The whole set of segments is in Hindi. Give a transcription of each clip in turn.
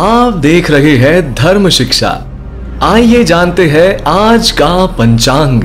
आप देख रहे हैं धर्म शिक्षा आइए जानते हैं आज का पंचांग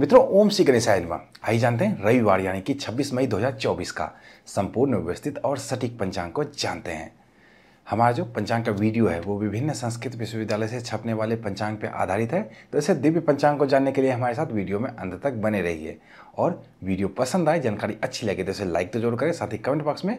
मित्रों ओम श्री गणेश आइए जानते हैं रविवार यानी कि 26 मई 2024 का संपूर्ण व्यवस्थित और सटीक पंचांग को जानते हैं हमारा जो पंचांग का वीडियो है वो विभिन्न संस्कृत विश्वविद्यालय से छपने वाले पंचांग पर आधारित है तो ऐसे दिव्य पंचांग को जानने के लिए हमारे साथ वीडियो में अंत तक बने रहिए और वीडियो पसंद आए जानकारी अच्छी लगे तो इसे लाइक तो जरूर करें साथ ही कमेंट बॉक्स में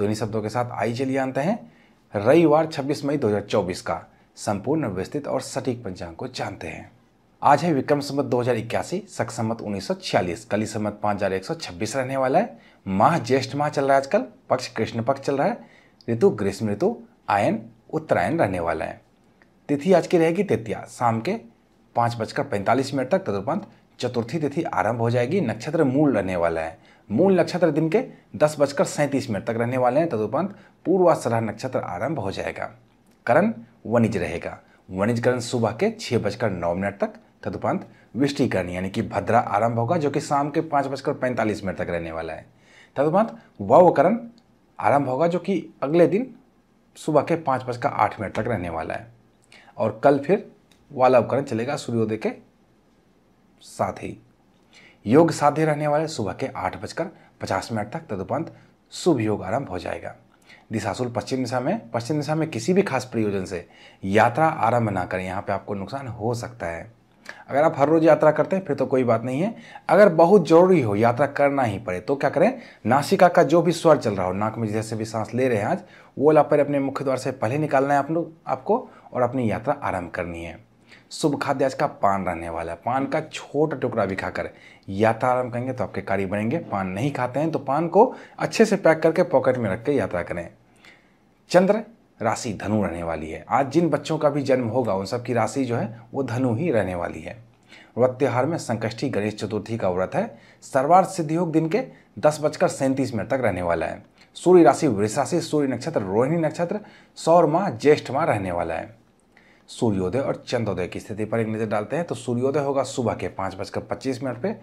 तो इन्हीं शब्दों के साथ आई चलिए आते हैं रविवार 26 मई 2024 का संपूर्ण विस्तृत और सटीक पंचांग को जानते हैं आज है विक्रम संबत दो हजार इक्यासी सख संबत उन्नीस सौ छियालीस कली संबत पाँच हजार एक सौ छब्बीस रहने वाला है माह ज्येष्ठ माह चल रहा है आजकल पक्ष कृष्ण पक्ष चल रहा है ऋतु ग्रीष्म ऋतु आयन उत्तरायण रहने वाला है तिथि आज की रहेगी तृतीया शाम के पाँच बजकर पैंतालीस मिनट तक तदुपंत चतुर्थी तिथि आरंभ हो जाएगी नक्षत्र मूल रहने वाला है मूल नक्षत्र दिन के दस बजकर सैंतीस मिनट तक रहने वाले हैं तदुपरांत पूर्वाश्रह नक्षत्र आरंभ हो जाएगा करण वणिज रहेगा करण सुबह के छः बजकर नौ मिनट तक तदुपरांत विष्टिकरण यानी कि भद्रा आरंभ होगा जो कि शाम के पाँच बजकर पैंतालीस मिनट तक रहने वाला है तदुपरांत वर्ण आरंभ होगा जो कि अगले दिन सुबह के पाँच बजकर आठ मिनट तक रहने वाला है और कल फिर वाला उपकरण चलेगा सूर्योदय के साथ ही योग साधे रहने वाले सुबह के आठ बजकर पचास मिनट तक तदुपंत शुभ योग आरंभ हो जाएगा दिशासुल पश्चिम दिशा में पश्चिम दिशा में किसी भी खास प्रयोजन से यात्रा आरंभ ना करें यहाँ पे आपको नुकसान हो सकता है अगर आप हर रोज यात्रा करते हैं फिर तो कोई बात नहीं है अगर बहुत जरूरी हो यात्रा करना ही पड़े तो क्या करें नासिका का जो भी स्वर चल रहा हो नाक में जैसे भी सांस ले रहे हैं आज वो लापर अपने मुख्य द्वार से पहले निकालना है आप लोग आपको और अपनी यात्रा आरंभ करनी है शुभ खाद्य आज का पान रहने वाला है पान का छोटा टुकड़ा भी खाकर यात्रा आरम्भ करेंगे तो आपके कार्य बनेंगे पान नहीं खाते हैं तो पान को अच्छे से पैक करके पॉकेट में रख कर यात्रा करें चंद्र राशि धनु रहने वाली है आज जिन बच्चों का भी जन्म होगा उन सबकी राशि जो है वो धनु ही रहने वाली है व्रत त्यौहार में संकष्टी गणेश चतुर्थी का व्रत है सर्वार्थ सिद्धि योग दिन के दस बजकर सैंतीस मिनट तक रहने वाला है सूर्य राशि वृष राशि सूर्य नक्षत्र रोहिणी नक्षत्र सौर माह ज्येष्ठ माह रहने वाला है सूर्योदय और चंद्रोदय की स्थिति पर एक नज़र डालते हैं तो सूर्योदय होगा सुबह के पाँच बजकर पच्चीस मिनट पर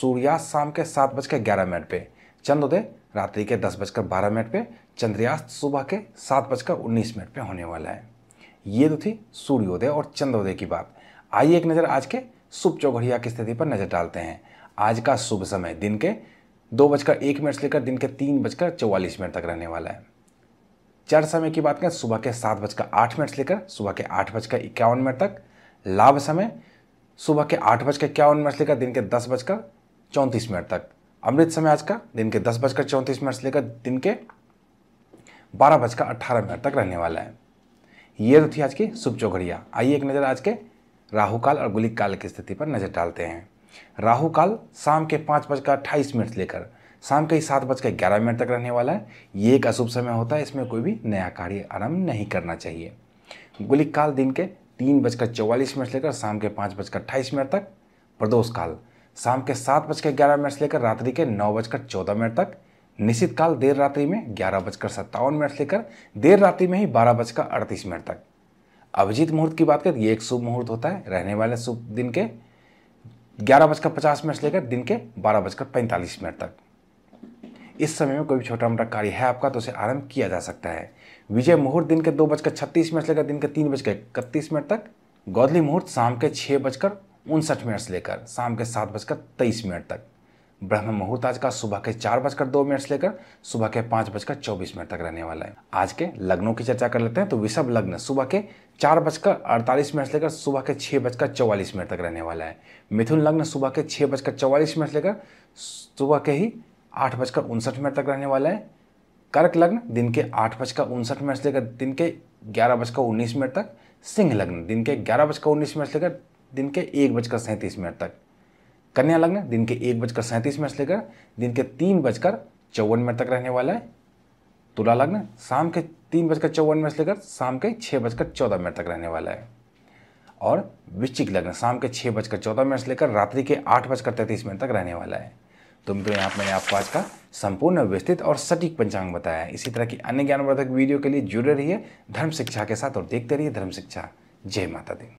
सूर्यास्त शाम के सात बजकर ग्यारह मिनट पर चंद्रोदय रात्रि के दस बजकर बारह मिनट पर चंद्रयास्त सुबह के सात बजकर उन्नीस मिनट पर होने वाला है ये तो थी सूर्योदय और चंद्रोदय की बात आइए एक नज़र आज के शुभ चौघड़िया की स्थिति पर नज़र डालते हैं आज का शुभ समय दिन के दो बजकर एक मिनट से लेकर दिन के तीन बजकर चौवालीस मिनट तक रहने वाला है चर समय की बात करें सुबह के सात बजकर आठ मिनट से लेकर सुबह के आठ बजकर इक्यावन मिनट तक लाभ समय सुबह के आठ बजकर इक्यावन मिनट से लेकर दिन के दस बजकर चौंतीस मिनट तक अमृत समय आज का दिन के दस बजकर चौंतीस मिनट से लेकर दिन के बारह बजकर अट्ठारह मिनट तक रहने वाला है ये तो थी आज की शुभ चौघड़िया आइए एक नज़र आज के राहुकाल और गुलिक काल की स्थिति पर नज़र डालते हैं राहु काल शाम के पाँच बजकर अट्ठाईस मिनट से लेकर शाम के सात बजकर ग्यारह मिनट तक रहने वाला है ये एक अशुभ समय होता है इसमें कोई भी नया कार्य आरंभ नहीं करना चाहिए गुलिक काल दिन के तीन बजकर चौवालीस मिनट लेकर शाम के पाँच बजकर अट्ठाईस मिनट तक प्रदोष काल शाम के सात बजकर ग्यारह मिनट से लेकर रात्रि के नौ बजकर चौदह मिनट तक निश्चित काल देर रात्रि में ग्यारह बजकर सत्तावन मिनट से लेकर देर रात्रि में ही बारह बजकर अड़तीस मिनट तक अभिजीत मुहूर्त की बात करें तो ये एक शुभ मुहूर्त होता है रहने वाले शुभ दिन के ग्यारह बजकर पचास मिनट से लेकर दिन के बारह बजकर पैंतालीस मिनट तक इस समय में कोई भी छोटा मोटा कार्य है आपका तो उसे आरंभ किया जा सकता है विजय मुहूर्त दिन के दो बजकर छत्तीस मिनट से लेकर दिन के तीन बजकर इकतीस मिनट तक गौदली मुहूर्त शाम के छः बजकर उनसठ मिनट से लेकर शाम के सात बजकर तेईस मिनट तक ब्रह्म मुहूर्त आज का सुबह के चार बजकर दो मिनट से लेकर सुबह के पाँच बजकर चौबीस मिनट तक रहने वाला है आज के लग्नों की चर्चा कर लेते हैं तो विषभ लग्न सुबह के चार बजकर अड़तालीस मिनट से लेकर सुबह के छः बजकर चौवालीस मिनट तक रहने वाला है मिथुन लग्न सुबह के छः बजकर चौवालीस मिनट से लेकर सुबह के ही आठ बजकर उनसठ मिनट तक रहने वाला है कर्क लग्न दिन के आठ बजकर उनसठ मिनट से लेकर दिन के ग्यारह बजकर उन्नीस मिनट तक सिंह लग्न दिन के ग्यारह बजकर उन्नीस मिनट से लेकर दिन के एक बजकर सैंतीस मिनट तक कन्या लग्न दिन के एक बजकर सैंतीस मिनट से लेकर दिन के तीन बजकर चौवन मिनट तक रहने वाला है तुला लग्न शाम के तीन बजकर चौवन मिनट से लेकर शाम के छः बजकर चौदह मिनट तक रहने वाला है और वृश्चिक लग्न शाम के छः बजकर चौदह मिनट से लेकर रात्रि के आठ बजकर तैंतीस मिनट तक रहने वाला है तो मित्रों यहाँ मैंने आपको आज का संपूर्ण विस्तृत और सटीक पंचांग बताया है इसी तरह की अन्य ज्ञानवर्धक वीडियो के लिए जुड़े रहिए धर्म शिक्षा के साथ और देखते रहिए धर्म शिक्षा जय माता दी